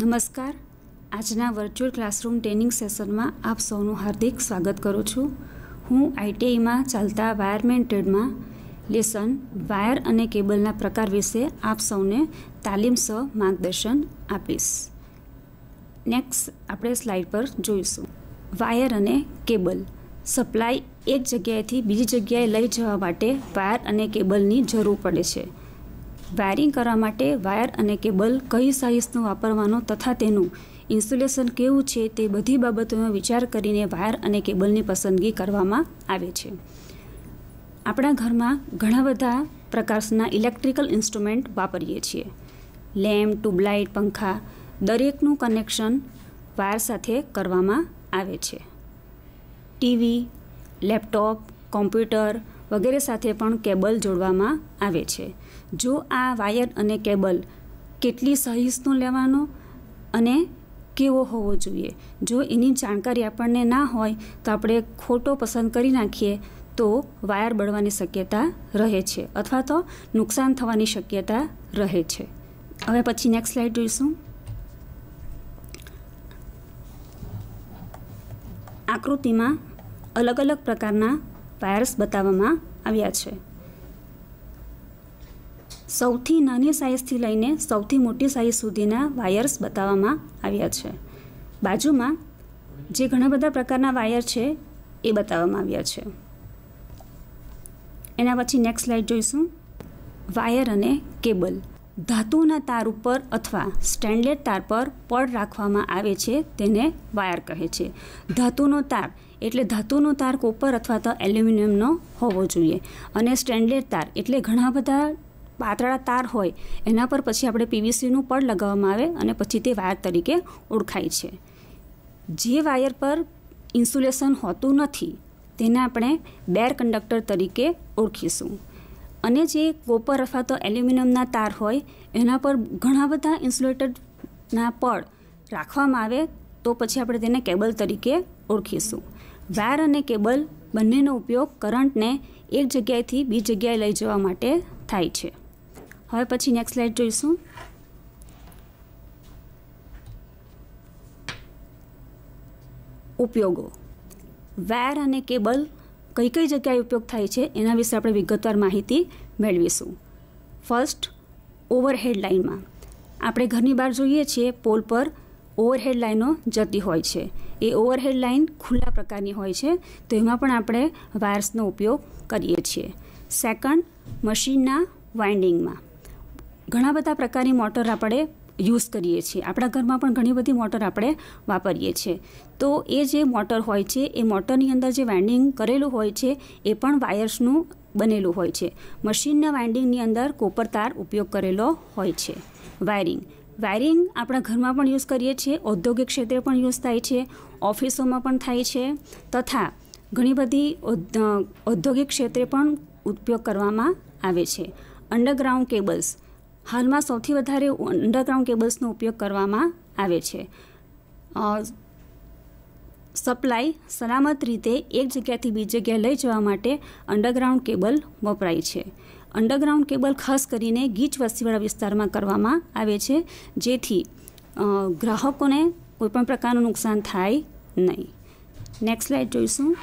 નમસ્કાર આજના virtual classroom training સેશનમાં આપ સૌનું હાર્દિક સ્વાગત કરું છું હું આઈટીઆઈમાં ચાલતા વાયરમેન ટ્રેડમાં લેસન વાયર અને કેબલના પ્રકાર વિશે આપ સૌને તાલીમ સહ માર્ગદર્શન આપીશ નેક્સ્ટ આપણે સ્લાઇડ પર જોઈશું વાયર અને કેબલ સપ્લાય એક જગ્યાએથી બીજી જગ્યાએ લઈ જવા માટે વાયર અને કેબલની જરૂર પડે છે વાયરિંગ કરવા માટે વાયર અને કેબલ કઈ સાઇઝનું વાપરવાનો તથા તેનું ઇન્સ્યુલેશન કેવું છે તે બધી બાબતોનો વિચાર કરીને વાયર અને કેબલની પસંદગી કરવામાં આવે છે આપણા ઘરમાં ઘણા બધા પ્રકારના ઇલેક્ટ્રિકલ ઇન્સ્ટ્રુમેન્ટ વાપરીએ છીએ લેમ્પ ટ્યુબલાઇટ પંખા દરેકનું કનેક્શન વાયર સાથે કરવામાં આવે છે ટીવી લેપટોપ કોમ્પ્યુટર વગેરે સાથે પણ કેબલ જોડવામાં આવે છે જો આ વાયર અને કેબલ કેટલી સહિષ્ણુ લેવાનો અને કેવો હોવો જોઈએ જો એની જાણકારી આપણને ના હોય તો આપણે ખોટો પસંદ કરી નાખીએ તો વાયર બળવાની શક્યતા રહે છે અથવા તો નુકસાન થવાની શક્યતા રહે છે હવે પછી નેક્સ્ટ સ્લાઇડ જોઈશું આકૃતિમાં અલગ અલગ પ્રકારના વાયર્સ બતાવવામાં આવ્યા છે સૌથી નાની સાઇઝથી લઈને સૌથી મોટી સાઇઝ સુધીના વાયર્સ બતાવવામાં આવ્યા છે બાજુમાં જે ઘણા બધા પ્રકારના વાયર છે એ બતાવવામાં આવ્યા છે એના પછી નેક્સ્ટ સ્લાઇડ જોઈશું વાયર અને કેબલ ધાતુના તાર ઉપર અથવા સ્ટેન્ડર્ડ તાર પર પડ રાખવામાં આવે છે તેને વાયર કહે છે ધાતુનો તાર એટલે ધાતુનો તાર કોપર અથવા તો એલ્યુમિનિયમનો હોવો જોઈએ અને સ્ટેન્ડર્ડ તાર એટલે ઘણા બધા પાતળા તાર હોય એના પર પછી આપણે પીવીસીનું પડ લગાવવામાં આવે અને પછી તે વાયર તરીકે ઓળખાય છે જે વાયર પર ઇન્સ્યુલેશન હોતું નથી તેને આપણે બેર કંડક્ટર તરીકે ઓળખીશું અને જે કોપર અથવા તો એલ્યુમિનિયમના તાર હોય એના પર ઘણા બધા ઇન્સ્યુલેટરના પડ રાખવામાં આવે તો પછી આપણે તેને કેબલ તરીકે ઓળખીશું વાયર અને કેબલ બંનેનો ઉપયોગ કરંટને એક જગ્યાએથી બીજી જગ્યાએ લઈ જવા માટે થાય છે હવે પછી નેક્સ્ટ સ્લાઇડ જોઈશું ઉપયોગો વાયર અને કેબલ કઈ કઈ જગ્યાએ ઉપયોગ થાય છે એના વિશે આપણે વિગતવાર માહિતી મેળવીશું ફર્સ્ટ ઓવરહેડ લાઇનમાં આપણે ઘરની બહાર જોઈએ છીએ પોલ પર ઓવરહેડ લાઇનો જતી હોય છે એ ઓવરહેડ લાઇન ખુલ્લા પ્રકારની હોય છે તો એમાં પણ આપણે વાયર્સનો ઉપયોગ કરીએ છીએ સેકન્ડ મશીનના વાઇન્ડિંગમાં ઘણા બધા પ્રકારની મોટર આપણે યુઝ કરીએ છીએ આપણા ઘરમાં પણ ઘણી બધી મોટર આપણે વાપરીએ છીએ તો એ જે મોટર હોય છે એ મોટરની અંદર જે વાઇન્ડિંગ કરેલું હોય છે એ પણ વાયર્સનું બનેલું હોય છે મશીનના વાઇન્ડિંગની અંદર કોપર તાર ઉપયોગ કરેલો હોય છે વાયરિંગ વાયરિંગ આપણા ઘરમાં પણ યુઝ કરીએ છીએ ઔદ્યોગિક ક્ષેત્રે પણ યુઝ થાય છે ઓફિસોમાં પણ થાય છે તથા ઘણી બધી ઔદ્યોગિક ક્ષેત્રે પણ ઉપયોગ કરવામાં આવે છે અંડરગ્રાઉન્ડ કેબલ્સ હાલમાં સૌથી વધારે અંડરગ્રાઉન્ડ કેબલ્સનો ઉપયોગ કરવામાં આવે છે સપ્લાય સલામત રીતે એક જગ્યાથી બીજી જગ્યાએ લઈ જવા માટે અંડરગ્રાઉન્ડ કેબલ વપરાય છે અંડરગ્રાઉન્ડ કેબલ ખાસ કરીને ગીચ વસ્તીવાળા વિસ્તારમાં કરવામાં આવે છે જેથી ગ્રાહકોને કોઈપણ પ્રકારનું નુકસાન થાય નહીં નેક્સ્ટ સ્લાઇડ જોઈશું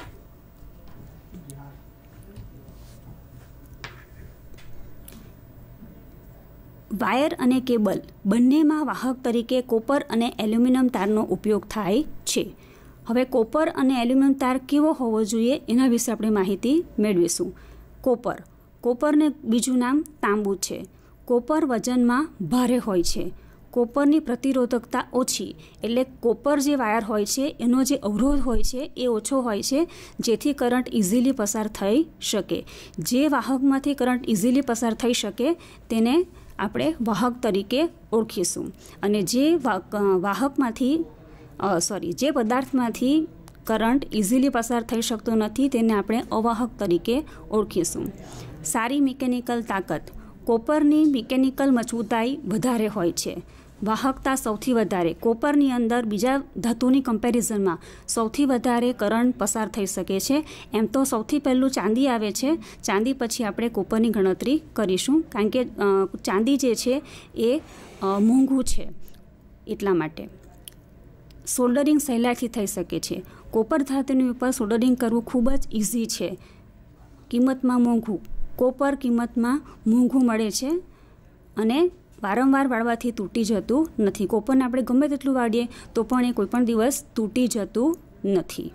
વાયર અને કેબલ બંનેમાં વાહક તરીકે કોપર અને એલ્યુમિનિયમ તારનો ઉપયોગ થાય છે હવે કોપર અને એલ્યુમિનિયમ તાર કેવો હોવો જોઈએ એના વિશે આપણે માહિતી મેળવીશું કોપર કોપરને બીજું નામ તાંબુ છે કોપર વજનમાં ભારે હોય છે કોપરની પ્રતિરોધકતા ઓછી એટલે કોપર જે વાયર હોય છે એનો જે અવરોધ હોય છે એ ઓછો હોય છે જેથી કરંટ ઇઝીલી પસાર થઈ શકે જે વાહકમાંથી કરંટ ઇઝીલી પસાર થઈ શકે તેને આપણે વાહક તરીકે ઓળખીશું અને જે વાહકમાંથી સોરી જે પદાર્થમાંથી કરંટ ઇઝીલી પસાર થઈ શકતો નથી તેને આપણે અવાહક તરીકે ઓળખીશું સારી મિકેનિકલ તાકાત કોપરની મિકેનિકલ મજબૂતાઈ વધારે હોય છે વાહકતા સૌથી વધારે કોપરની અંદર બીજા ધાતુની કમ્પેરિઝનમાં સૌથી વધારે કરંટ પસાર થઈ શકે છે એમ તો સૌથી પહેલું ચાંદી આવે છે ચાંદી પછી આપણે કોપરની ગણતરી કરીશું કારણ કે ચાંદી જે છે એ મોંઘું છે એટલા માટે સોલ્ડરિંગ સહેલાઈથી થઈ શકે છે કોપર ધાતુની ઉપર સોલ્ડરિંગ કરવું ખૂબ જ ઇઝી છે કિંમતમાં મોંઘું કોપર કિંમતમાં મોંઘું મળે છે અને વારંવાર વાળવાથી તૂટી જતું નથી કોપરને આપણે ગમે તેટલું વાળીએ તો પણ એ કોઈપણ દિવસ તૂટી જતું નથી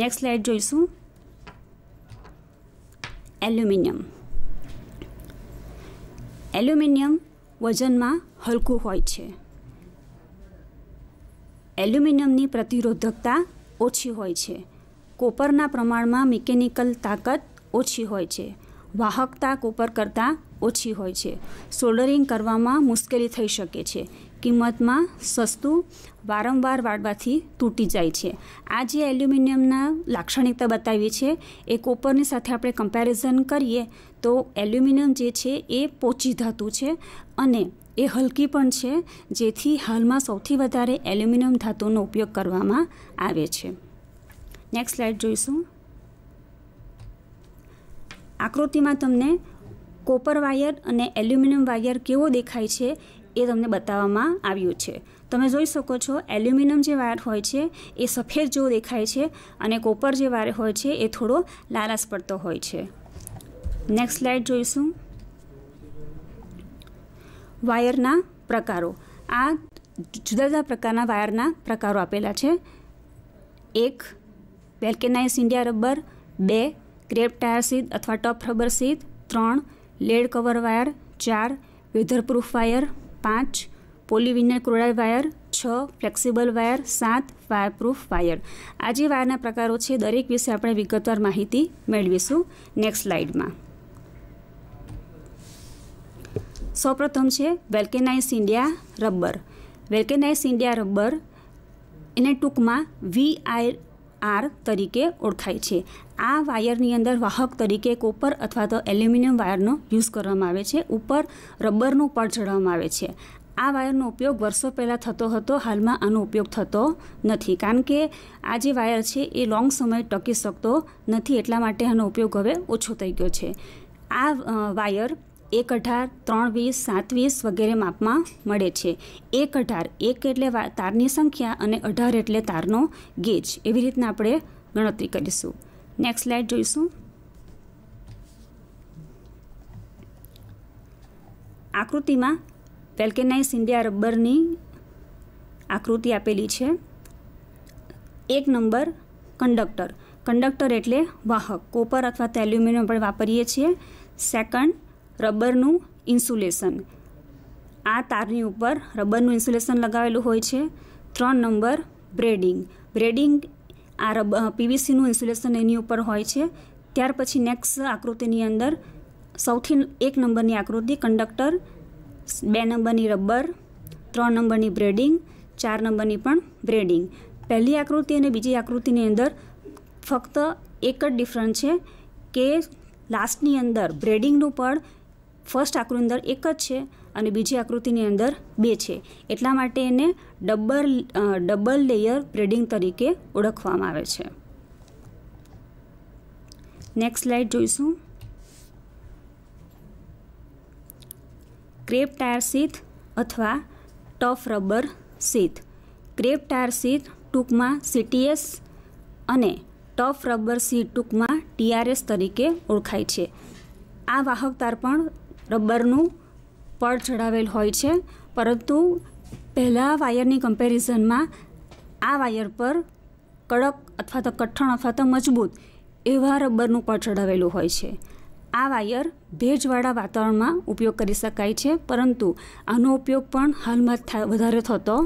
નેક્સ્ટ સ્લાઇડ જોઈશું એલ્યુમિનિયમ એલ્યુમિનિયમ વજનમાં હલકું હોય છે એલ્યુમિનિયમની પ્રતિરોધકતા ઓછી હોય છે કોપરના પ્રમાણમાં મિકેનિકલ તાકાત ઓછી હોય છે વાહકતા કોપર કરતાં ઓછી હોય છે સોલ્ડરિંગ કરવામાં મુશ્કેલી થઈ શકે છે કિંમતમાં સસ્તું વારંવાર વાળવાથી તૂટી જાય છે આ જે એલ્યુમિનિયમના લાક્ષણિકતા બતાવી છે એ કોપરની સાથે આપણે કમ્પેરિઝન કરીએ તો એલ્યુમિનિયમ જે છે એ પોચી ધાતુ છે અને એ હલકી પણ છે જેથી હાલમાં સૌથી વધારે એલ્યુમિનિયમ ધાતુનો ઉપયોગ કરવામાં આવે છે નેક્સ્ટ સ્લાઇડ જોઈશું આકૃતિમાં તમને કોપર વાયર અને એલ્યુમિનિયમ વાયર કેવો દેખાય છે એ તમને બતાવવામાં આવ્યું છે તમે જોઈ શકો છો એલ્યુમિનિયમ જે વાયર હોય છે એ સફેદ જેવો દેખાય છે અને કોપર જે વાયર હોય છે એ થોડો લાલાશ પડતો હોય છે નેક્સ્ટ સ્લાઇડ જોઈશું વાયરના પ્રકારો આ જુદા જુદા પ્રકારના વાયરના પ્રકારો આપેલા છે એક વેલ્કેનાઇઝ ઇન્ડિયા રબર બે ક્રેપ ટાયર સીધ અથવા ટફ રબર સીધ ત્રણ લેડ કવર વાયર ચાર વેધરપ્રૂફ વાયર પાંચ પોલીવિનર ક્રોડાઈ વાયર છ ફ્લેક્સિબલ વાયર સાત ફાયરપ્રૂફ વાયર આ જે વાયરના પ્રકારો છે દરેક વિશે આપણે વિગતવાર માહિતી મેળવીશું નેક્સ્ટ સ્લાઇડમાં સૌપ્રથમ છે vulcanized India rubber vulcanized India rubber એને ટૂંકમાં વી આઈ આર તરીકે ઓળખાય છે આ વાયરની અંદર વાહક તરીકે કોપર અથવા તો એલ્યુમિનિયમ વાયરનો યુઝ કરવામાં આવે છે ઉપર રબરનું પડ ચડાવવામાં આવે છે આ વાયરનો ઉપયોગ વર્ષો પહેલાં થતો હતો હાલમાં આનો ઉપયોગ થતો નથી કારણ કે આ જે વાયર છે એ લોંગ સમય ટકી શકતો નથી એટલા માટે આનો ઉપયોગ હવે ઓછો થઈ ગયો છે આ વાયર એક અઢાર ત્રણ વીસ સાત વીસ વગેરે માપમાં મળે છે એક અઢાર એક એટલે તારની સંખ્યા અને અઢાર એટલે તારનો ગેજ એવી રીતના આપણે ગણતરી કરીશું નેક્સ્ટ સ્લાઇડ જોઈશું આકૃતિમાં વેલ્કેનાઇઝ ઇન્ડિયા રબરની આકૃતિ આપેલી છે એક નંબર કંડક્ટર કંડક્ટર એટલે વાહક કોપર અથવા તો એલ્યુમિનિયમ આપણે વાપરીએ છીએ સેકન્ડ રબરનું ઇન્સ્યુલેશન આ તારની ઉપર રબરનું ઇન્સ્યુલેશન લગાવેલું હોય છે ત્રણ નંબર બ્રેડિંગ બ્રેડિંગ આ રબ પીવીસીનું ઇન્સ્યુલેશન એની ઉપર હોય છે ત્યાર પછી નેક્સ્ટ આકૃતિની અંદર સૌથી એક નંબરની આકૃતિ કંડક્ટર બે નંબરની રબર ત્રણ નંબરની બ્રેડિંગ ચાર નંબરની પણ બ્રેડિંગ પહેલી આકૃતિ અને બીજી આકૃતિની અંદર ફક્ત એક જ ડિફરન્સ છે કે લાસ્ટની અંદર બ્રેડિંગનું પડ ફર્સ્ટ આકૃતિની અંદર એક જ છે અને બીજી આકૃતિની અંદર બે છે એટલા માટે એને ડબલ ડબલ લેયર બ્રેડિંગ તરીકે ઓળખવામાં આવે છે નેક્સ્ટ સ્લાઇડ જોઈશું ક્રેપ ટાયર સીથ અથવા tough rubber sheath cab tyre sheath ટૂંકમાં સીટીએસ અને ટફ રબર સીટ ટૂંકમાં ટીઆરએસ તરીકે ઓળખાય છે આ વાહક તાર પણ રબરનું પડ ચડાવેલ હોય છે પરંતુ પહેલાં વાયરની કમ્પેરિઝનમાં આ વાયર પર કડક અથવા તો કઠણ અથવા તો મજબૂત એવા રબરનું પડ ચડાવેલું હોય છે આ વાયર ભેજવાળા વાતાવરણમાં ઉપયોગ કરી શકાય છે પરંતુ આનો ઉપયોગ પણ હાલમાં વધારે થતો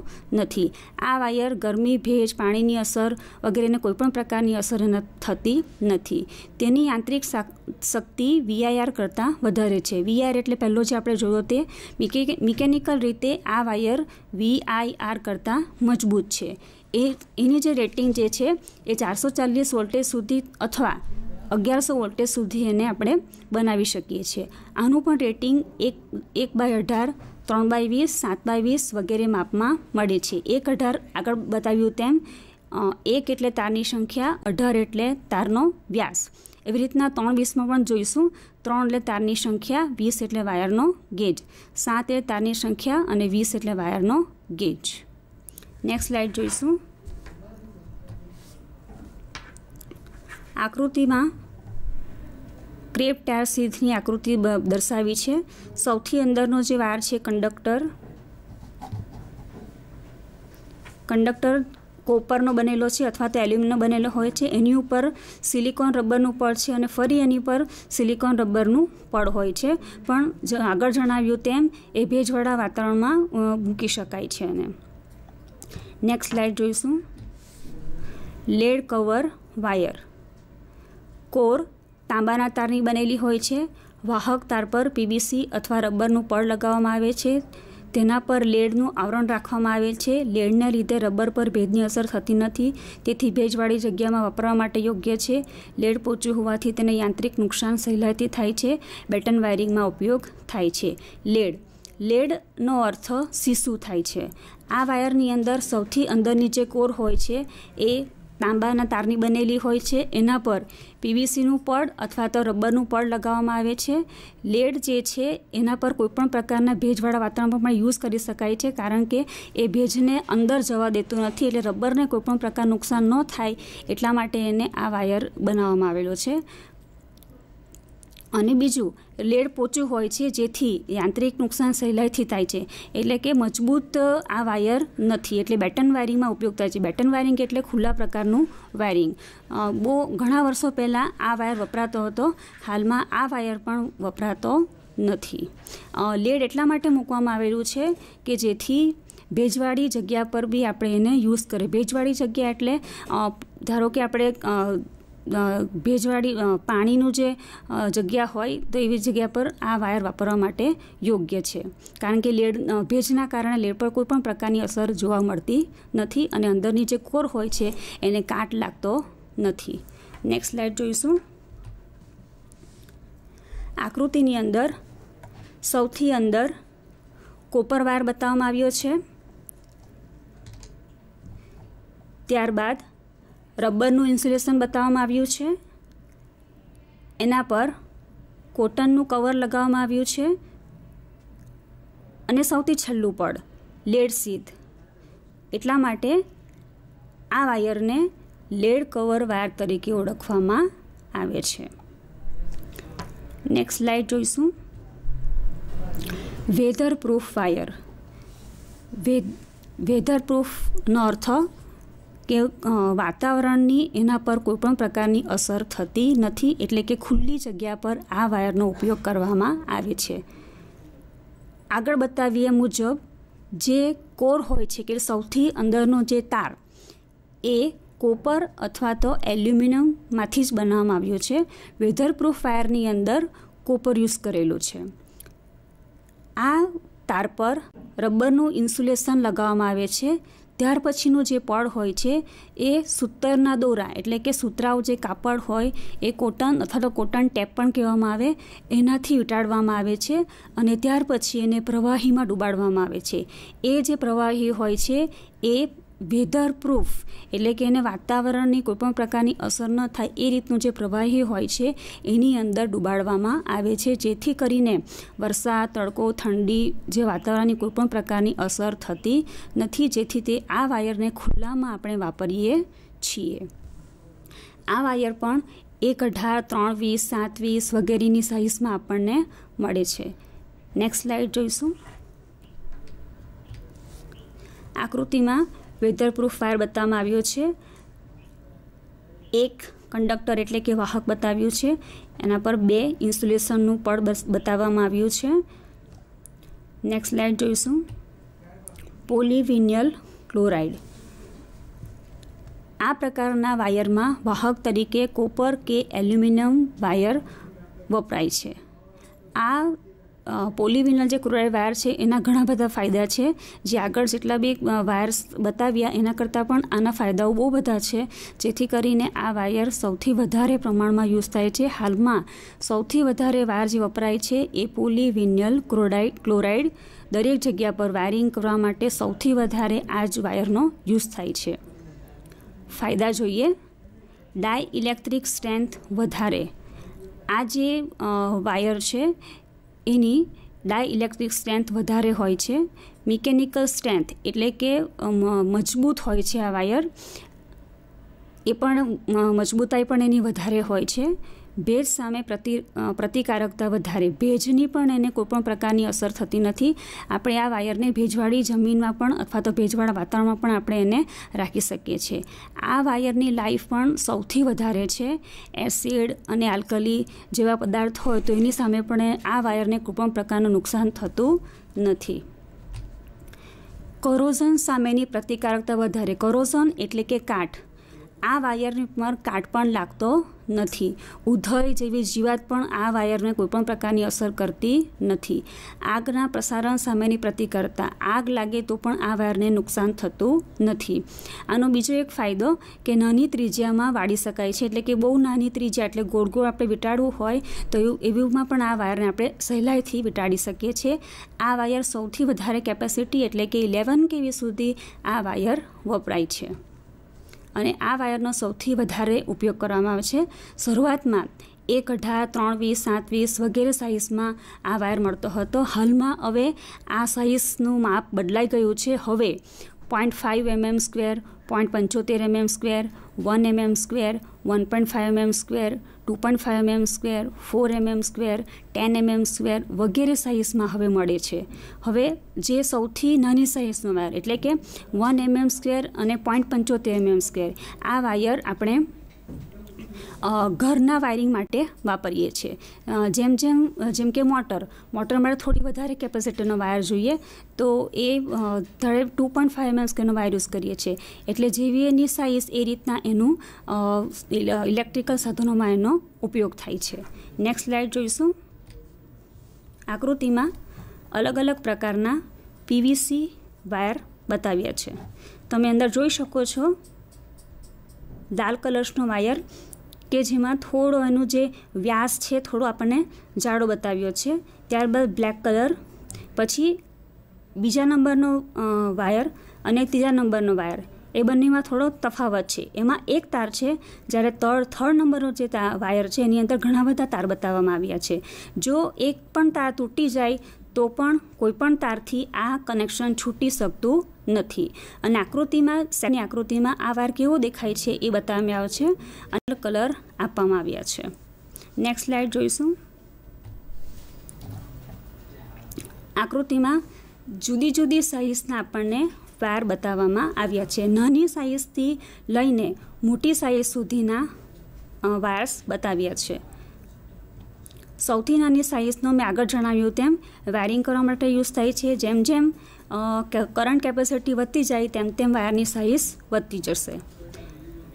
નથી આ વાયર ગરમી ભેજ પાણીની અસર વગેરેને કોઈપણ પ્રકારની અસર થતી નથી તેની યાંત્રિક શક્તિ વીઆઈઆર કરતાં વધારે છે વીઆઈઆર એટલે પહેલો જે આપણે જોયો તે મિકેનિકલ રીતે આ વાયર વીઆઈઆર કરતાં મજબૂત છે એ એની જે રેટિંગ જે છે એ ચારસો ચાલીસ વોલ્ટેજ સુધી અથવા અગિયારસો વોલ્ટેજ સુધી એને આપણે બનાવી શકીએ છીએ આનું પણ રેટિંગ એક એક બાય અઢાર ત્રણ બાય વીસ સાત બાય વીસ વગેરે માપમાં મળે છે એક અઢાર આગળ બતાવ્યું તેમ એક એટલે તારની સંખ્યા અઢાર એટલે તારનો વ્યાસ એવી રીતના ત્રણ વીસમાં પણ જોઈશું ત્રણ એટલે તારની સંખ્યા વીસ એટલે વાયરનો ગેજ સાત એટલે તારની સંખ્યા અને વીસ એટલે વાયરનો ગેજ નેક્સ્ટ સ્લાઇડ જોઈશું આકૃતિમાં ક્રેપ ટાયર સીથની આકૃતિ દર્શાવી છે સૌથી અંદરનો જે વાર છે કંડક્ટર કંડક્ટર કોપરનો બનેલો છે અથવા તો એલ્યુમિનિયમનો બનેલો હોય છે એની ઉપર સિલિકોન રબરનું પડ છે અને ફરી એની ઉપર સિલિકોન રબરનું પડ હોય છે પણ આગળ જણાવ્યું તેમ એ ભેજવાળા વાતાવરણમાં મૂકી શકાય છે એને નેક્સ્ટ સ્લાઇડ જોઈશું લેડ કવર વાયર કોર તાંબાના તારની બનેલી હોય છે વાહક તાર પર પીબીસી અથવા રબરનું પડ લગાવવામાં આવે છે તેના પર લેડનું આવરણ રાખવામાં આવે છે લેડને લીધે રબર પર ભેજની અસર થતી નથી તેથી ભેજવાળી જગ્યામાં વાપરવા માટે યોગ્ય છે લેડ પોચું હોવાથી તેને યાંત્રિક નુકસાન સહેલાઈથી થાય છે બેટન વાયરિંગમાં ઉપયોગ થાય છે લેડ લેડનો અર્થ શીશું થાય છે આ વાયરની અંદર સૌથી અંદરની જે કોર હોય છે એ તાંબાના તારની બનેલી હોય છે એના પર પીવીસીનું પડ અથવા તો રબરનું પડ લગાવવામાં આવે છે લેડ જે છે એના પર કોઈપણ પ્રકારના ભેજવાળા વાતાવરણમાં પણ યુઝ કરી શકાય છે કારણ કે એ ભેજને અંદર જવા દેતું નથી એટલે રબરને કોઈપણ પ્રકારનું નુકસાન ન થાય એટલા માટે એને આ વાયર બનાવવામાં આવેલો છે અને બીજું લેડ પોચું હોય છે જેથી યાંત્રિક નુકસાન સહેલાઈથી થાય છે એટલે કે મજબૂત આ વાયર નથી એટલે બેટન વાયરિંગમાં ઉપયોગ થાય છે બેટન વાયરિંગ એટલે ખુલ્લા પ્રકારનું વાયરિંગ બહુ ઘણા વર્ષો પહેલાં આ વાયર વપરાતો હતો હાલમાં આ વાયર પણ વપરાતો નથી લેડ એટલા માટે મૂકવામાં આવેલું છે કે જેથી ભેજવાળી જગ્યા પર બી આપણે એને યુઝ કરીએ ભેજવાળી જગ્યા એટલે ધારો કે આપણે ભેજવાળી પાણીનું જે જગ્યા હોય તો એવી જગ્યા પર આ વાયર વાપરવા માટે યોગ્ય છે કારણ કે લેડ ભેજના કારણે લેડ પર કોઈ પણ પ્રકારની અસર જોવા મળતી નથી અને અંદરની જે કોર હોય છે એને કાટ લાગતો નથી નેક્સ્ટ સ્લાઇડ જોઈશું આકૃતિની અંદર સૌથી અંદર કોપર વાયર બતાવવામાં આવ્યો છે ત્યારબાદ રબરનું ઇન્સ્યુલેશન બતાવવામાં આવ્યું છે એના પર કોટનનું કવર લગાવવામાં આવ્યું છે અને સૌથી છેલ્લું પડ લેડ સીધ એટલા માટે આ વાયરને લેડ કવર વાયર તરીકે ઓળખવામાં આવે છે નેક્સ્ટ સ્લાઇડ જોઈશું વેધર પ્રૂફ વાયર વેધર પ્રૂફનો અર્થ કે વાતાવરણની એના પર કોઈપણ પ્રકારની અસર થતી નથી એટલે કે ખુલ્લી જગ્યા પર આ વાયરનો ઉપયોગ કરવામાં આવે છે આગળ બતાવીએ મુજબ જે કોર હોય છે કે સૌથી અંદરનો જે તાર એ કોપર અથવા તો એલ્યુમિનિયમમાંથી જ બનાવવામાં આવ્યો છે વેધરપ્રૂફ વાયરની અંદર કોપર યુઝ કરેલું છે આ તાર પર રબરનું ઇન્સ્યુલેશન લગાવવામાં આવે છે ત્યાર પછીનું જે પળ હોય છે એ સૂતરના દોરા એટલે કે સૂતરાઓ જે કાપડ હોય એ કોટન અથવા તો કોટન ટેપ પણ કહેવામાં આવે એનાથી ઉટાડવામાં આવે છે અને ત્યાર પછી એને પ્રવાહીમાં ડૂબાડવામાં આવે છે એ જે પ્રવાહી હોય છે એ વેધર પ્રૂફ એટલે કે એને વાતાવરણની કોઈપણ પ્રકારની અસર ન થાય એ રીતનું જે પ્રવાહી હોય છે એની અંદર ડૂબાડવામાં આવે છે જેથી કરીને વરસાદ તડકો ઠંડી જે વાતાવરણની કોઈપણ પ્રકારની અસર થતી નથી જેથી તે આ વાયરને ખુલ્લામાં આપણે વાપરીએ છીએ આ વાયર પણ એક અઢાર ત્રણ વીસ સાત વીસ વગેરેની સાઇઝમાં આપણને મળે છે નેક્સ્ટ સ્લાઇડ જોઈશું આકૃતિમાં વેધર પ્રૂફ વાયર બતાવવામાં આવ્યો છે એક કંડક્ટર એટલે કે વાહક બતાવ્યું છે એના પર બે ઇન્સ્યુલેશનનું પડ બતાવવામાં આવ્યું છે નેક્સ્ટ સ્લાઇડ જોઈશું પોલિવિનિયલ ક્લોરાઇડ આ પ્રકારના વાયરમાં વાહક તરીકે કોપર કે એલ્યુમિનિયમ વાયર વપરાય છે આ પોલીવિનલ જે ક્રોય વાયર છે એના ઘણા બધા ફાયદા છે જે આગળ જેટલા બી વાયર્સ બતાવ્યા એના કરતાં પણ આના ફાયદાઓ બહુ બધા છે જેથી કરીને આ વાયર સૌથી વધારે પ્રમાણમાં યુઝ થાય છે હાલમાં સૌથી વધારે વાયર જે વપરાય છે એ પોલીવિનલ ક્રોડાઇડ ક્લોરાઇડ દરેક જગ્યા પર વાયરિંગ કરવા માટે સૌથી વધારે આ જ વાયરનો યુઝ થાય છે ફાયદા જોઈએ ડાય ઇલેક્ટ્રિક સ્ટ્રેન્થ વધારે આ જે વાયર છે એની ડાયઇલેક્ટ્રિક સ્ટ્રેન્થ વધારે હોય છે મિકેનિકલ સ્ટ્રેન્થ એટલે કે મજબૂત હોય છે આ વાયર એ પણ મજબૂતાઈ પણ એની વધારે હોય છે ભેજ સામે પ્રતિ પ્રતિકારકતા વધારે ભેજની પણ એને કોઈપણ પ્રકારની અસર થતી નથી આપણે આ વાયરને ભેજવાળી જમીનમાં પણ અથવા તો ભેજવાળા વાતાવરણમાં પણ આપણે એને રાખી શકીએ છીએ આ વાયરની લાઈફ પણ સૌથી વધારે છે એસિડ અને આલ્કલી જેવા પદાર્થ હોય તો એની સામે પણ આ વાયરને કોઈપણ પ્રકારનું નુકસાન થતું નથી કોરોઝન સામેની પ્રતિકારકતા વધારે કોરોઝન એટલે કે કાટ આ વાયરની પર કાટ પણ લાગતો નથી ઉધય જેવી જીવાત પણ આ વાયરને કોઈપણ પ્રકારની અસર કરતી નથી આગના પ્રસારણ સામેની પ્રતિકારતા આગ લાગે તો પણ આ વાયરને નુકસાન થતું નથી આનો બીજો એક ફાયદો કે નાની ત્રિજ્યામાં વાળી શકાય છે એટલે કે બહુ નાની ત્રિજ્યા એટલે ગોળ ગોળ આપણે વીંટાળવું હોય તો એવીમાં પણ આ વાયરને આપણે સહેલાઈથી વીંટાળી શકીએ છીએ આ વાયર સૌથી વધારે કેપેસિટી એટલે કે ઇલેવન કેવી સુધી આ વાયર વપરાય છે અને આ વાયરનો સૌથી વધારે ઉપયોગ કરવામાં આવે છે શરૂઆતમાં એક અઢાર ત્રણ વીસ સાત વીસ વગેરે સાઇઝમાં આ વાયર મળતો હતો હાલમાં હવે આ સાઇઝનું માપ બદલાઈ ગયું છે હવે point five mm square point પંચોતેર mm square one mm square one point five mm square two point five mm square four mm square ten mm square વગેરે સાઇઝમાં હવે મળે છે હવે જે સૌથી નાની સાઇઝનો વાયર એટલે કે વન એમએમ સ્ક્વેર અને પોઈન્ટ પંચોતેર એમએમ સ્ક્વેર આ વાયર આપણે ઘરના વાયરિંગ માટે વાપરીએ છીએ જેમ જેમ જેમ કે મોટર મોટર માટે થોડી વધારે કેપેસિટીનો વાયર જોઈએ તો એ ધરે ટુ પોઈન્ટ ફાઇવ એમએમ સ્કેરનો વાયર યુઝ કરીએ છીએ એટલે જેવી એની સાઇઝ એ રીતના એનું ઇલેક્ટ્રિકલ સાધનોમાં એનો ઉપયોગ થાય છે નેક્સ્ટ સ્લાઇડ જોઈશું આકૃતિમાં અલગ અલગ પ્રકારના પીવીસી વાયર બતાવ્યા છે તમે અંદર જોઈ શકો છો લાલ કલર્સનો વાયર કે જેમાં થોડો એનું જે વ્યાસ છે થોડો આપણને જાડો બતાવ્યો છે ત્યારબાદ બ્લેક કલર પછી બીજા નંબરનો વાયર અને ત્રીજા નંબરનો વાયર એ બંનેમાં થોડો તફાવત છે એમાં એક તાર છે જ્યારે તળ થર્ડ નંબરનો જે વાયર છે એની અંદર ઘણા બધા તાર બતાવવામાં આવ્યા છે જો એક પણ તાર તૂટી જાય તો પણ કોઈપણ તારથી આ કનેક્શન છૂટી શકતું નથી અને આકૃતિમાં સેની આકૃતિમાં આ વાર કેવો દેખાય છે એ બતાવ્યા છે અને કલર આપવામાં આવ્યા છે નેક્સ્ટ સ્લાઇડ જોઈશું આકૃતિમાં જુદી જુદી સાઇઝના આપણને વાર બતાવવામાં આવ્યા છે નાની સાઇઝથી લઈને મોટી સાઇઝ સુધીના વાયર્સ બતાવ્યા છે સૌથી નાની સાઇઝનો મેં આગળ જણાવ્યું તેમ વાયરિંગ કરવા માટે યુઝ થાય છે જેમ જેમ કરંટ કેપેસિટી વધતી જાય તેમ તેમ વાયરની સાઇઝ વધતી જશે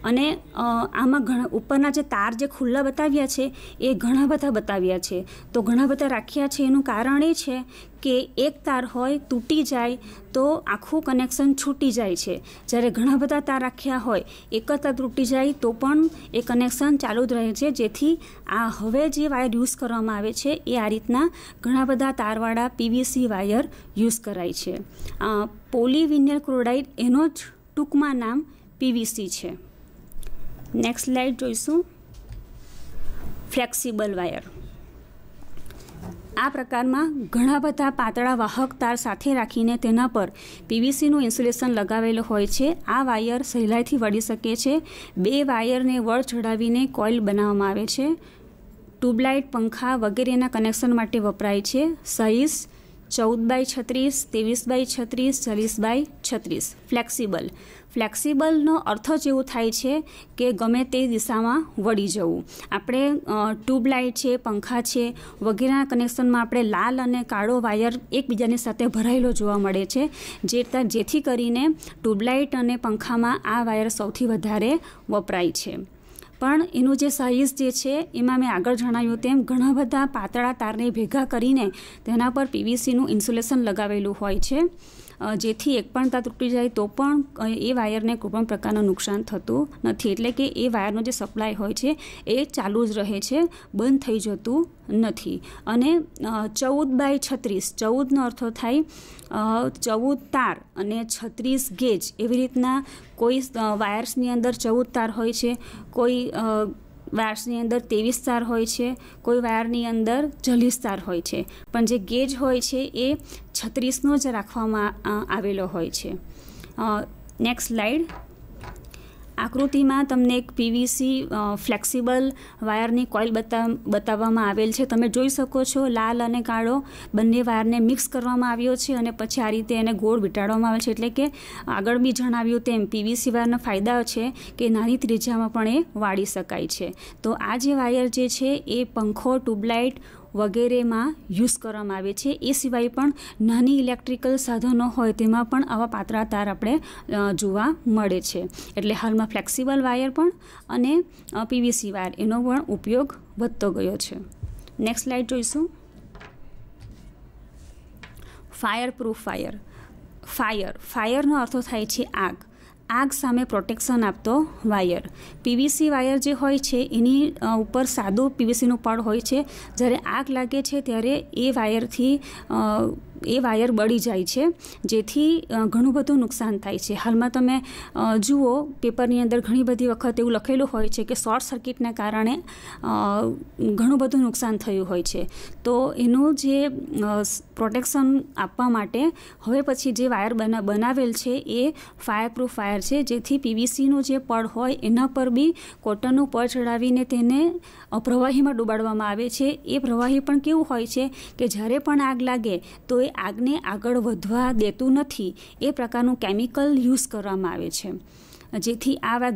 અને આમાં ઘણા ઉપરના જે તાર જે ખુલ્લા બતાવ્યા છે એ ઘણા બધા બતાવ્યા છે તો ઘણા બધા રાખ્યા છે એનું કારણ એ છે કે એક તાર હોય તૂટી જાય તો આખું કનેક્શન છૂટી જાય છે જ્યારે ઘણા બધા તાર રાખ્યા હોય એક જ તાર તૂટી જાય તો પણ એ કનેક્શન ચાલુ જ રહે છે જેથી આ હવે જે વાયર યુઝ કરવામાં આવે છે એ આ રીતના ઘણા બધા તારવાળા પીવીસી વાયર યુઝ કરાય છે પોલીવિનિયલ ક્લોરાઇડ એનો જ ટૂંકમાં નામ પીવીસી છે નેક્સ્ટ સ્લાઇડ જોઈશું ફ્લેક્સિબલ વાયર આ પ્રકારમાં ઘણા બધા પાતળા વાહક તાર સાથે રાખીને તેના પર પીવીસીનું ઇન્સ્યુલેશન લગાવેલું હોય છે આ વાયર સહેલાઈથી વળી શકે છે બે વાયરને વળ ચડાવીને કોઇલ બનાવવામાં આવે છે ટ્યુબલાઇટ પંખા વગેરેના કનેક્શન માટે વપરાય છે સહિસ ચૌદ બાય છત્રીસ ત્રેવીસ બાય છત્રીસ ચાલીસ બાય છત્રીસ ફ્લેક્સિબલ ફ્લેક્સિબલનો અર્થ જ એવો થાય છે કે ગમે તે દિશામાં વળી જવું આપણે ટ્યુબલાઇટ છે પંખા છે વગેરેના કનેક્શનમાં આપણે લાલ અને કાળો વાયર એકબીજાની સાથે ભરાયેલો જોવા મળે છે જે જેથી કરીને ટ્યુબલાઇટ અને પંખામાં આ વાયર સૌથી વધારે વપરાય છે પણ એનું જે સાઇઝ જે છે એમાં મેં આગળ જણાવ્યું તેમ ઘણા બધા પાતળા તારને ભેગા કરીને તેના પર પીવીસીનું ઇન્સ્યુલેશન લગાવેલું હોય છે જેથી એક પણ તાર તૂટી જાય તો પણ એ વાયરને કોઈપણ પ્રકારનું નુકસાન થતું નથી એટલે કે એ વાયરનો જે સપ્લાય હોય છે એ ચાલુ જ રહે છે બંધ થઈ જતું નથી અને ચૌદ બાય છત્રીસ ચૌદનો અર્થો થાય ચૌદ તાર અને છત્રીસ ગેજ એવી રીતના કોઈ વાયર્સની અંદર ચૌદ તાર હોય છે કોઈ વાયર્સની અંદર ત્રેવીસ તાર હોય છે કોઈ વાયરની અંદર જલીસ તાર હોય છે પણ જે ગેજ હોય છે એ છત્રીસનો જ રાખવામાં આવેલો હોય છે નેક્સ્ટ સ્લાઇડ આકૃતિમાં તમને એક પીવીસી ફ્લેક્સિબલ વાયરની કોઇલ બતા બતાવવામાં આવેલ છે તમે જોઈ શકો છો લાલ અને કાળો બંને વાયરને મિક્સ કરવામાં આવ્યો છે અને પછી આ રીતે એને ગોળ વીંટાળવામાં આવે છે એટલે કે આગળ બી જણાવ્યું તેમ પીવીસી વાયરના ફાયદા છે કે નાની ત્રિજ્યામાં પણ એ વાળી શકાય છે તો આ જે વાયર જે છે એ પંખો ટ્યુબલાઇટ વગેરેમાં યુઝ કરવામાં આવે છે એ સિવાય પણ નાની ઇલેક્ટ્રિકલ સાધનો હોય તેમાં પણ આવા પાતળા તાર આપણે જોવા મળે છે એટલે હાલમાં ફ્લેક્સિબલ વાયર પણ અને પીવીસી વાયર એનો પણ ઉપયોગ વધતો ગયો છે નેક્સ્ટ લાઇટ જોઈશું ફાયર પ્રૂફ ફાયર ફાયર ફાયરનો અર્થ થાય છે આગ આગ સામે પ્રોટેક્શન આપતો વાયર પીવીસી વાયર જે હોય છે એની ઉપર સાદો પીવીસીનું પડ હોય છે જ્યારે આગ લાગે છે ત્યારે એ વાયરથી એ વાયર બળી જાય છે જેથી ઘણું બધું નુકસાન થાય છે હાલમાં તમે જુઓ પેપરની અંદર ઘણી બધી વખત એવું લખેલું હોય છે કે શોર્ટ સર્કિટને કારણે ઘણું બધું નુકસાન થયું હોય છે તો એનું જે પ્રોટેક્શન આપવા માટે હવે પછી જે વાયર બના બનાવેલ છે એ ફાયરપ્રૂફ વાયર છે જેથી પીવીસીનું જે પડ હોય એના પર બી કોટનનું પડ ચડાવીને તેને પ્રવાહીમાં ડૂબાડવામાં આવે છે એ પ્રવાહી પણ કેવું હોય છે કે જ્યારે પણ આગ લાગે તો એ કોઈ આગને આગળ વધવા દેતું નથી એ પ્રકારનું કેમિકલ યુઝ કરવામાં આવે છે જેથી આ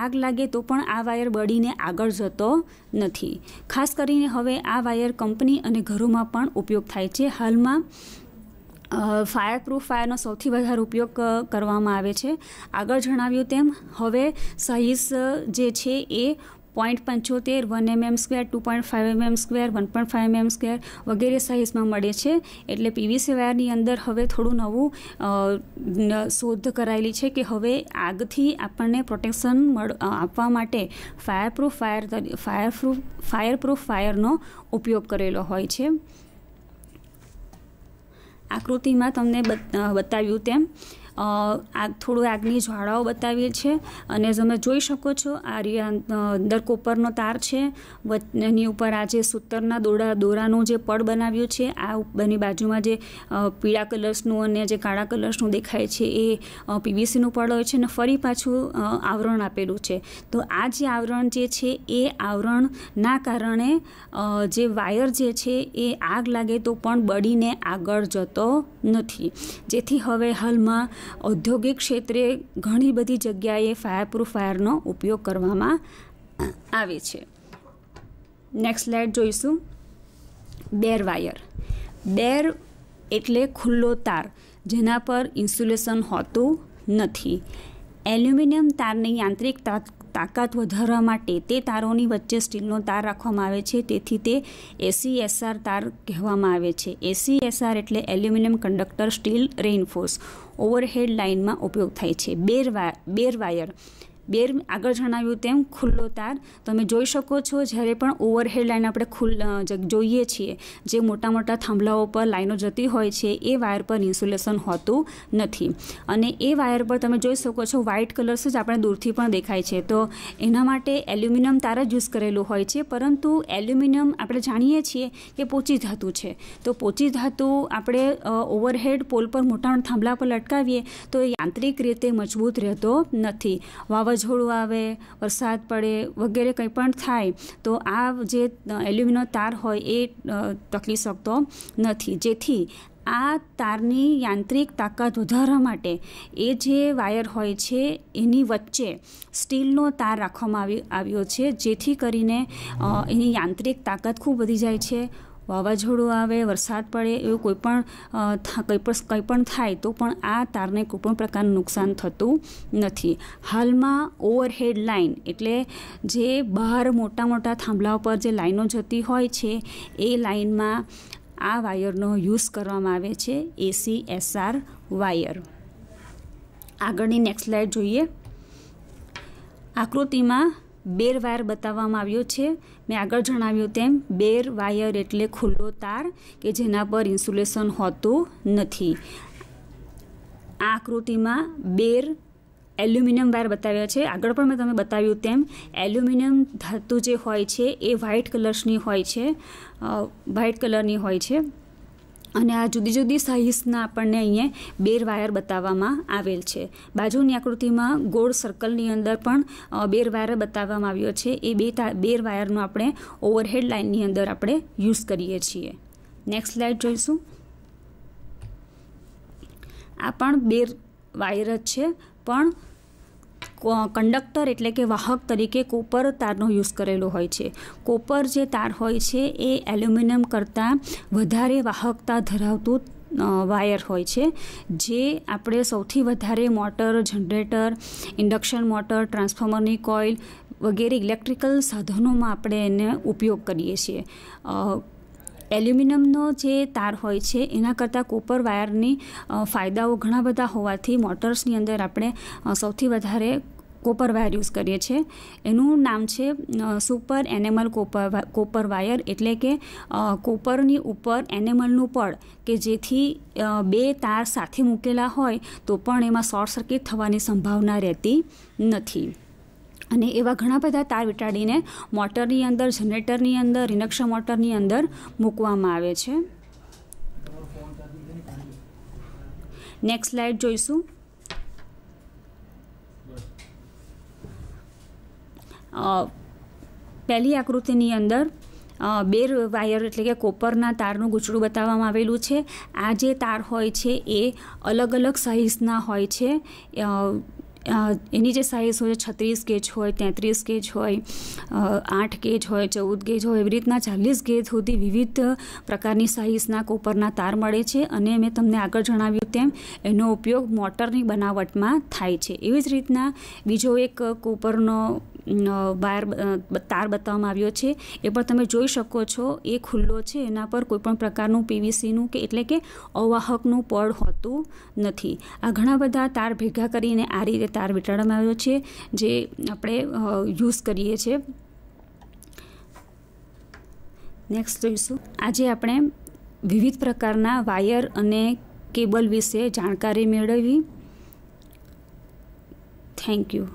આગ લાગે તો પણ આ વાયર બળીને આગળ જતો નથી ખાસ કરીને હવે આ વાયર કંપની અને ઘરોમાં પણ ઉપયોગ થાય છે હાલમાં ફાયર પ્રૂફ ફાયરનો સૌથી વધારે ઉપયોગ કરવામાં આવે છે આગળ જણાવ્યું તેમ હવે સહિસ જે છે એ પોઈન્ટ પંચોતેર one mm square two point five mm square one point five mm square વગેરે સાઇઝમાં મળે છે એટલે પીવીસી વાયરની અંદર હવે થોડું નવું શોધ કરાયેલી છે કે હવે આગથી આપણને પ્રોટેક્શન આપવા માટે fireproof fire fireproof fireproof ફાયરનો ઉપયોગ કરેલો હોય છે આકૃતિમાં તમને બતાવ્યું તેમ આ થોડું આગની જ્વાળાઓ બતાવીએ છીએ અને તમે જોઈ શકો છો આ અંદર કોપરનો તાર છે એની ઉપર આ જે સૂતરના દોરા દોરાનું જે પડ બનાવ્યું છે આ બંને બાજુમાં જે પીળા કલર્સનું અને જે કાળા કલર્સનું દેખાય છે એ પીવીસીનું પડ હોય છે અને ફરી પાછું આવરણ આપેલું છે તો આ જે આવરણ જે છે એ આવરણના કારણે જે વાયર જે છે એ આગ લાગે તો પણ બળીને આગળ જતો નથી જેથી હવે હાલમાં ઔદ્યોગિક ક્ષેત્રે ઘણી બધી જગ્યાએ ફાયરપ્રૂફ ફાયરનો ઉપયોગ કરવામાં આવે છે નેક્સ્ટ સ્લાઇડ જોઈશું બેર વાયર બેર એટલે ખુલ્લો તાર જેના પર ઇન્સ્યુલેશન હોતું નથી એલ્યુમિનિયમ તારની યાંત્રિક તાકાત વધારવા માટે તે તારોની વચ્ચે સ્ટીલનો તાર રાખવામાં આવે છે તેથી તે એસી એસઆર તાર કહેવામાં આવે છે એસી એસઆર એટલે aluminium conductor steel reinforce overhead લાઇનમાં ઉપયોગ થાય છે બેર વાય બેર વાયર બેર આગળ જણાવ્યું તેમ ખુલ્લો તાર તમે જોઈ શકો છો જ્યારે પણ ઓવરહેડ લાઇન આપણે ખુલ્લ જોઈએ છીએ જે મોટા મોટા થાંભલાઓ પર લાઇનો જતી હોય છે એ વાયર પર ઇન્સ્યુલેશન હોતું નથી અને એ વાયર પર તમે જોઈ શકો છો વ્હાઇટ કલર્સ જ આપણે દૂરથી પણ દેખાય છે તો એના માટે એલ્યુમિનિયમ તાર જ યુઝ કરેલું હોય છે પરંતુ એલ્યુમિનિયમ આપણે જાણીએ છીએ કે પોચી ધાતુ છે તો પોચી ધાતુ આપણે ઓવરહેડ પોલ પર મોટા થાંભલા પર લટકાવીએ તો એ યાંત્રિક રીતે મજબૂત રહેતો નથી વાવર વાવાઝોડું આવે વરસાદ પડે વગેરે કંઈ પણ થાય તો આ જે એલ્યુમિનો તાર હોય એ ટકલી શકતો નથી જેથી આ તારની યાંત્રિક તાકાત વધારવા માટે એ જે વાયર હોય છે એની વચ્ચે સ્ટીલનો તાર રાખવામાં આવ્યો છે જેથી કરીને એની યાંત્રિક તાકાત ખૂબ વધી જાય છે વાવાઝોડું આવે વરસાદ પડે એવું કોઈ પણ કંઈ પણ કંઈ પણ થાય તો પણ આ તારને કોઈપણ પ્રકારનું નુકસાન થતું નથી હાલમાં ઓવરહેડ લાઇન એટલે જે બહાર મોટા મોટા થાંભલા પર જે લાઇનો જતી હોય છે એ લાઇનમાં આ વાયરનો યુઝ કરવામાં આવે છે એસી એસઆર વાયર આગળની નેક્સ્ટ સ્લાઇડ જોઈએ આકૃતિમાં બેર વાયર બતાવવામાં આવ્યો છે મેં આગળ જણાવ્યું તેમ બેર વાયર એટલે ખુલ્લો તાર કે જેના પર ઇન્સ્યુલેશન હોતું નથી આ આકૃતિમાં બેર એલ્યુમિનિયમ વાયર બતાવ્યા છે આગળ પણ મેં તમે બતાવ્યું તેમ એલ્યુમિનિયમ ધાતુ જે હોય છે એ વ્હાઇટ કલર્સની હોય છે વ્હાઇટ કલરની હોય છે અને આ જુદી જુદી સાઇઝના આપણને અહીંયા બેર વાયર બતાવવામાં આવેલ છે બાજુની આકૃતિમાં ગોળ સર્કલની અંદર પણ બેર વાયર બતાવવામાં આવ્યો છે એ બે બેર વાયરનો આપણે ઓવરહેડ લાઇનની અંદર આપણે યુઝ કરીએ છીએ નેક્સ્ટ લાઇટ જોઈશું આ પણ બેર વાયર જ છે પણ કંડક્ટર એટલે કે વાહક તરીકે કોપર તારનો યુઝ કરેલો હોય છે કોપર જે તાર હોય છે એ એલ્યુમિનિયમ કરતાં વધારે વાહકતા ધરાવતું વાયર હોય છે જે આપણે સૌથી વધારે મોટર જનરેટર ઇન્ડક્શન મોટર ટ્રાન્સફોર્મરની કોઇલ વગેરે ઇલેક્ટ્રિકલ સાધનોમાં આપણે એને ઉપયોગ કરીએ છીએ એલ્યુમિનિયમનો જે તાર હોય છે એના કરતાં કોપર વાયરની ફાયદાઓ ઘણા બધા હોવાથી મોટર્સની અંદર આપણે સૌથી વધારે કોપર વાયર યુઝ કરીએ છીએ એનું નામ છે super enamel copper copper wire એટલે કે કોપરની ઉપર એનિમલનું પડ કે જેથી બે તાર સાથે મૂકેલા હોય તો પણ એમાં શોર્ટ સર્કિટ થવાની સંભાવના રહેતી નથી અને એવા ઘણા બધા તાર વીંટાડીને મોટરની અંદર જનરેટરની અંદર ઇન્ડક્શન મોટરની અંદર મૂકવામાં આવે છે નેક્સ્ટ સ્લાઇડ જોઈશું પહેલી આકૃતિની અંદર બે વાયર એટલે કે કોપરના તારનું ગૂંચડું બતાવવામાં આવેલું છે આ જે તાર હોય છે એ અલગ અલગ સાઇઝના હોય છે એની જે સાઇઝ હોય છત્રીસ ગેજ હોય તેત્રીસ ગેજ હોય આઠ ગેજ હોય ચૌદ ગેજ હોય એવી રીતના ચાલીસ ગેજ સુધી વિવિધ પ્રકારની સાઇઝના કોપરના તાર મળે છે અને મેં તમને આગળ જણાવ્યું તેમ એનો ઉપયોગ મોટરની બનાવટમાં થાય છે એવી જ રીતના બીજો એક કોપરનો વાયર તાર બતાવવામાં આવ્યો છે એ પણ તમે જોઈ શકો છો એ ખુલ્લો છે એના પર કોઈપણ પ્રકારનું પીવીસીનું કે એટલે કે અવાહકનું પડ હોતું નથી આ ઘણા બધા તાર ભેગા કરીને આ રીતે તાર વીંટાળવામાં આવ્યો છે જે આપણે યુઝ કરીએ છીએ નેક્સ્ટ જોઈશું આજે આપણે વિવિધ પ્રકારના વાયર અને કેબલ વિશે જાણકારી મેળવી થેન્ક યુ